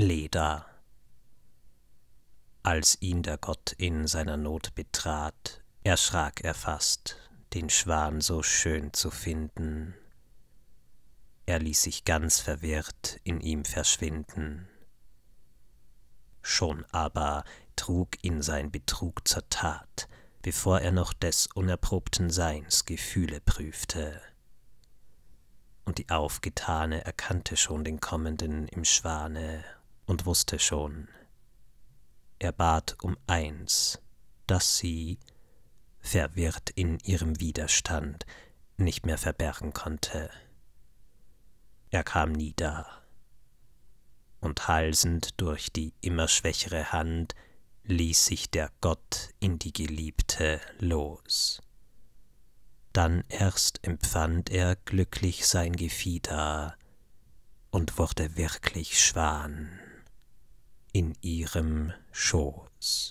Leda. Als ihn der Gott in seiner Not betrat, erschrak er fast, den Schwan so schön zu finden. Er ließ sich ganz verwirrt in ihm verschwinden. Schon aber trug ihn sein Betrug zur Tat, bevor er noch des unerprobten Seins Gefühle prüfte. Und die Aufgetane erkannte schon den Kommenden im Schwane und wusste schon. Er bat um eins, das sie, verwirrt in ihrem Widerstand, nicht mehr verbergen konnte. Er kam nieder, und halsend durch die immer schwächere Hand ließ sich der Gott in die Geliebte los. Dann erst empfand er glücklich sein Gefieder und wurde wirklich Schwan in ihrem Schoß.